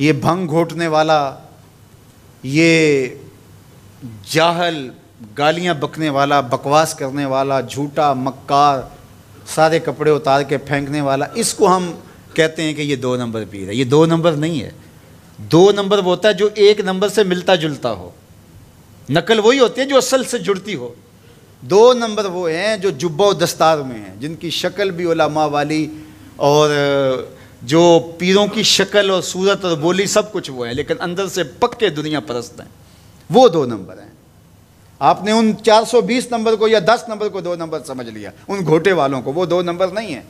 ये भंग घोटने वाला ये जाहल गालियां बकने वाला बकवास करने वाला झूठा मक्कार सारे कपड़े उतार के फेंकने वाला इसको हम कहते हैं कि ये दो नंबर पीर है ये दो नंबर नहीं है दो नंबर वो होता है जो एक नंबर से मिलता जुलता हो नकल वही होती है जो असल से जुड़ती हो दो नंबर वो हैं जो जुब्बा दस्तार में हैं जिनकी शक्ल भी ओलामा वाली और जो पीरों की शक्ल और सूरत और बोली सब कुछ वो है लेकिन अंदर से पक्के दुनिया परस्त हैं वो दो नंबर हैं आपने उन 420 नंबर को या 10 नंबर को दो नंबर समझ लिया उन घोटे वालों को वो दो नंबर नहीं है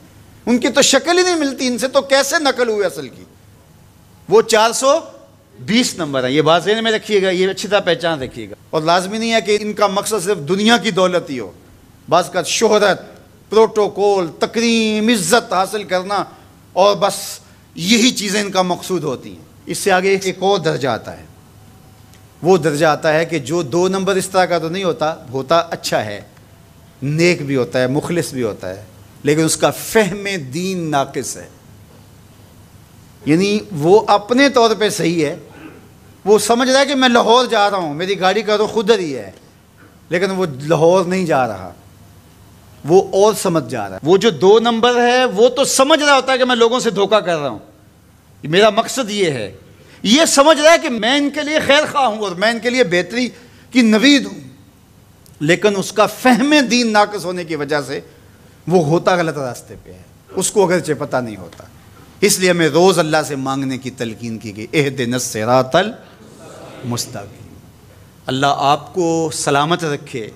उनकी तो शक्ल ही नहीं मिलती इनसे तो कैसे नकल हुई असल की वो 420 नंबर है ये बात जहन में रखिएगा ये अच्छी तरह पहचान रखिएगा और लाजमी नहीं है कि इनका मकसद सिर्फ दुनिया की दौलत ही हो बाज शोहरत प्रोटोकॉल तकरीम इज्जत हासिल करना और बस यही चीज़ें इनका मकसूद होती हैं इससे आगे एक और दर्जा आता है वो दर्जा आता है कि जो दो नंबर इस तरह का तो नहीं होता होता अच्छा है नेक भी होता है मुखलिस भी होता है लेकिन उसका फहम दीन नाकस है यानी वो अपने तौर पे सही है वो समझ रहा है कि मैं लाहौर जा रहा हूँ मेरी गाड़ी का तो खुद ही है लेकिन वो लाहौर नहीं जा रहा वो और समझ जा रहा है वो जो दो नंबर है वो तो समझ रहा होता है कि मैं लोगों से धोखा कर रहा हूँ मेरा मकसद ये है ये समझ रहा है कि मैं इनके लिए खैर खा हूँ और मैं इनके लिए बेहतरी की नवीद हूँ लेकिन उसका फहम दीन नाकस होने की वजह से वो होता गलत रास्ते पे है उसको अगरचे पता नहीं होता इसलिए हमें रोज़ अल्लाह से मांगने की तलकीन की गई एहद नसरातल मुस्ताकी अल्लाह आपको सलामत रखे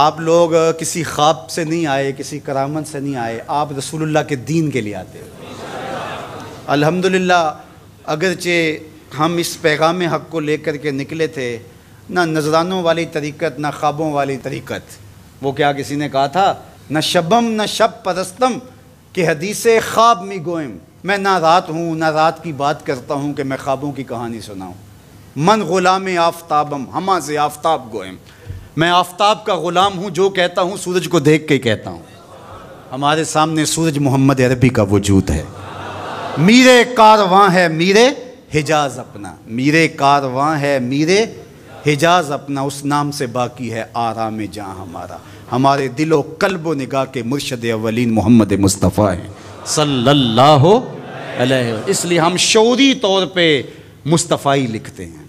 आप लोग किसी ख्वाब से नहीं आए किसी करामत से नहीं आए आप रसूलुल्लाह के दीन के लिए आते हो अल्हम्दुलिल्लाह अगरचे हम इस पैगाम हक़ को लेकर के निकले थे ना नजरानों वाली तरीक़त ना ख्वाबों वाली तरीक़त वो क्या किसी ने कहा था न शबम न शब परस्तम के हदीस ख्वाब में गोयम मैं ना रात हूँ ना रात की बात करता हूँ कि मैं ख्वाबों की कहानी सुनाऊँ मन ग़ुलाम आफ्ताबम हमा से आफ्ताब गोयम मैं आफ्ताब का ग़ुलाम हूँ जो कहता हूँ सूरज को देख के कहता हूँ हमारे सामने सूरज मोहम्मद अरबी का वजूद है मीरे कारवां है मीरे हिजाज अपना मीरे कारवां है मीरे हिजाज अपना उस नाम से बाकी है आराम जहाँ हमारा हमारे दिलो कल्बो निगाह के मुर्शद अवलिन मोहम्मद मुस्तफ़ा हैं सल्लल्लाहु अलैहि इसलिए हम शौरी तौर पे मुस्तफ़ाई लिखते हैं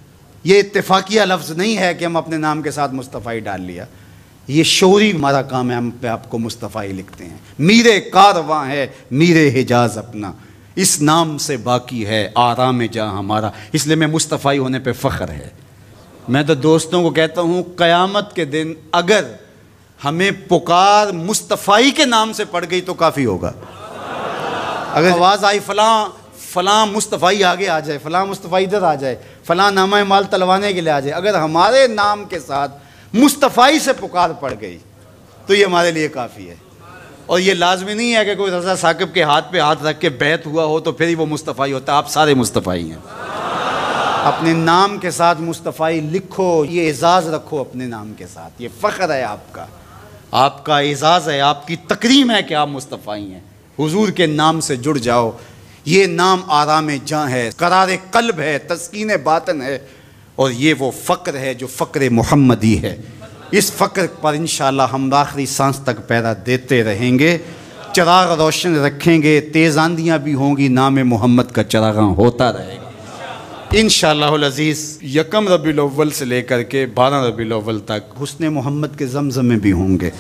ये इतफाक़िया लफ्ज़ नहीं है कि हम अपने नाम के साथ मुस्तफ़ाई डाल लिया ये शोरी हमारा काम है हम पे आपको मुस्तफ़ाई लिखते हैं मीरे कारवां है मीरे हिजाज अपना इस नाम से बाकी है आराम जहाँ हमारा इसलिए मैं मुस्तफ़ाई होने पे फ़ख्र है मैं तो दोस्तों को कहता हूँ क़यामत के दिन अगर हमें पुकार मुस्तफ़ाई के नाम से पड़ गई तो काफ़ी होगा अगर आवाज़ आई फलां फलां मुस्तफ़ाई आगे आ जाए फ़लाँ मुस्तफ़ाई इधर आ जाए फलां नामा माल तलवाने के लिए आ जाए अगर हमारे नाम के साथ मुस्तफ़ाई से पुकार पड़ गई तो ये हमारे लिए काफ़ी है और ये लाजमी नहीं है कि कोई रजा साकिब के हाथ पे हाथ रख के बैत हुआ हो तो फिर ही वो मुस्तफ़ाई होता आप सारे मुस्तफ़ाई हैं अपने नाम के साथ मुस्तफ़ाई लिखो ये एजाज़ रखो अपने नाम के साथ ये फ़ख्र है आपका आपका एजाज़ है आपकी तकरीम है कि आप मुस्तफ़ाई हैं हुजूर के नाम से जुड़ जाओ ये नाम आराम जहाँ है करार कल्ब है तस्किन बातन है और ये वो फ़क्र है जो फ़क्र मुहम्मदी है इस फ़क्र पर इन हम आखिरी सांस तक पैरा देते रहेंगे चराग रोशन रखेंगे तेज़ आंधियाँ भी होंगी नाम मोहम्मद का चरागा होता रहेगा इन शजीज़ यकम रबील से लेकर के बारह रबी अव्वल तक हुसन मोहम्मद के जमजमे भी होंगे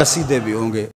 कसीदे भी होंगे